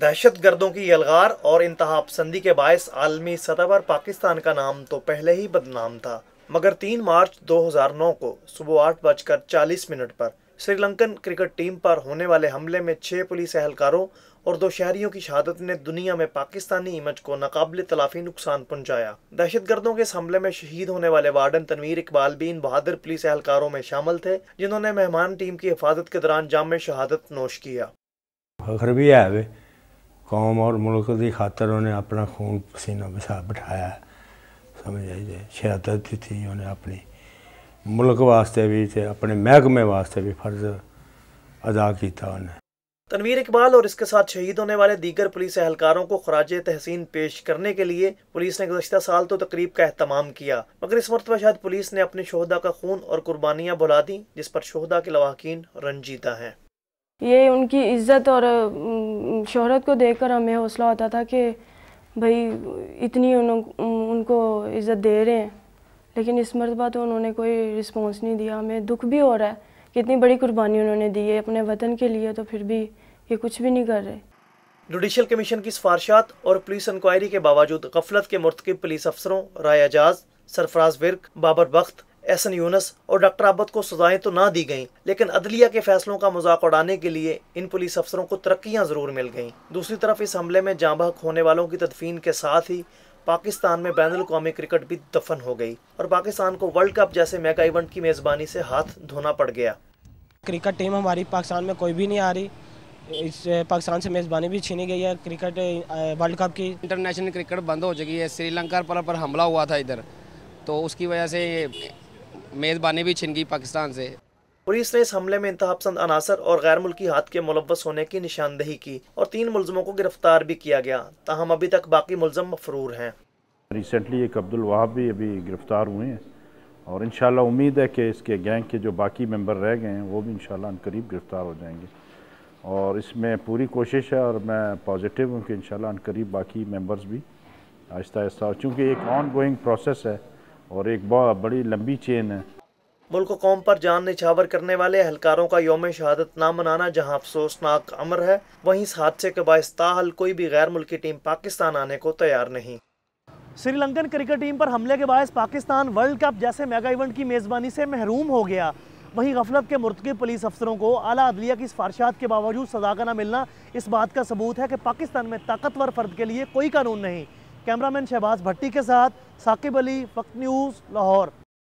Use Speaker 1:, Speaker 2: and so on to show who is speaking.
Speaker 1: दहशत गर्दों की यलगार और इंतहा पसंदी के बायस आलमी सतह पर पाकिस्तान का नाम तो पहले ही बदनाम था मगर तीन मार्च 2009 को सुबह आठ बजकर चालीस मिनट पर श्रीलंकन क्रिकेट टीम पर होने वाले हमले में छह पुलिस एहलकारों और दो शहरियों की शहादत ने दुनिया में पाकिस्तानी इमेज को नाकबले तलाफी नुकसान पहुंचाया दहशत गर्दों के इस हमले में शहीद होने वाले वार्डन तनवीर इकबाल भी इन बहादुर पुलिस एहलकारों में शामिल थे जिन्होंने मेहमान टीम की हिफाजत के दौरान जाम में शहादत नोश किया
Speaker 2: कौम और मुल्क की खातर उन्हें अपना खून पसीना पसा बिठाया समझ आई जे शहादत थी उन्हें अपनी मुल्क वास्ते भी थे, अपने महकमे वास्ते भी फ़र्ज़ अदा किया उन्हें
Speaker 1: तनवीर इकबाल और इसके साथ शहीद होने वाले दीगर पुलिस एहलकारों को खराज तहसीन पेश करने के लिए पुलिस ने गुजशत साल तो तकरीब का अहतमाम किया मगर इस मरतबा शायद पुलिस ने अपने शहदा का खून और कुर्बानियाँ बुला दी जिस पर शहदा के लवाकिन रंजीदा हैं
Speaker 3: ये उनकी इज्जत और शोहरत को देखकर हमें हौसला होता था कि भाई इतनी उन, उनको इज्जत दे रहे हैं लेकिन इस मरतबा तो उन्होंने कोई रिस्पॉन्स नहीं दिया हमें दुख भी हो रहा है कि इतनी बड़ी कुर्बानी उन्होंने दी है अपने वतन के लिए तो फिर भी ये कुछ भी नहीं कर रहे
Speaker 1: जुडिशल कमीशन की सिफारशात और पुलिस इंक्वायरी के बावजूद गफलत के मुरतकब पुलिस अफसरों राय एजाज सरफराज विर्क बाबर बख्त एहसन यूनस और डॉक्टर आबद को सजाएं तो ना दी गईं लेकिन अदलिया के फैसलों का मजाक उड़ाने के लिए इन पुलिस अफसरों को तरक्यां ज़रूर मिल गईं दूसरी तरफ इस हमले में बहक होने वालों की तदफीन के साथ ही पाकिस्तान में बैन अवी क्रिकेट भी दफन हो गई और पाकिस्तान को वर्ल्ड कप जैसे मेगा इवेंट की मेज़बानी से हाथ धोना पड़ गया क्रिकेट टीम हमारी पाकिस्तान में कोई भी नहीं आ रही इस पाकिस्तान से मेज़बानी भी छीनी गई है क्रिकेट वर्ल्ड कप की इंटरनेशनल क्रिकेट बंद हो चुकी है श्रीलंका पर, पर हमला हुआ था इधर तो उसकी वजह से मेज़बानी भी गई पाकिस्तान से पुलिस ने इस हमले में पसंद अनासर और गैर मुल्की हाथ के मुलवस होने की निशानदेही की और तीन मुलजमों को गिरफ्तार भी किया गया तहम अभी तक बाकी मुलजम मफरूर हैं
Speaker 2: रिसेंटली एक अब्दुल वहाब भी अभी गिरफ्तार हुए हैं और इन उम्मीद है कि इसके गैंग के जो बाकी मेम्बर रह गए हैं वो भी इन करीब गिरफ़्तार हो जाएंगे और इसमें पूरी कोशिश है और मैं पॉजिटिव हूँ कि इन करीब बाकी मेम्बर्स भी आहिस्ता आहिस्ता चूँकि एक ऑन गोइंग प्रोसेस है और एक बहुत बड़ी लंबी चेन है
Speaker 1: मुल्क कौम पर जान निछावर करने वाले अहलकारों का योम शहादत ना मनाना जहां अफसोसनाक अमर है वहीं इस हादसे के बास्ताहल कोई भी गैर मुल्की टीम पाकिस्तान आने को तैयार नहीं श्रीलंकन क्रिकेट टीम पर हमले के बायस पाकिस्तान वर्ल्ड कप जैसे मेगा इवेंट की मेज़बानी से महरूम हो गया वहीं गफलत के मुर्तक पुलिस अफसरों को आला अदलिया की सिफारशात के बावजूद सजा का ना मिलना इस बात का सबूत है कि पाकिस्तान में ताकतवर फर्द के लिए कोई कानून नहीं कैमरामैन शहबाज भट्टी के साथ साकिब अली वक्त न्यूज़ लाहौर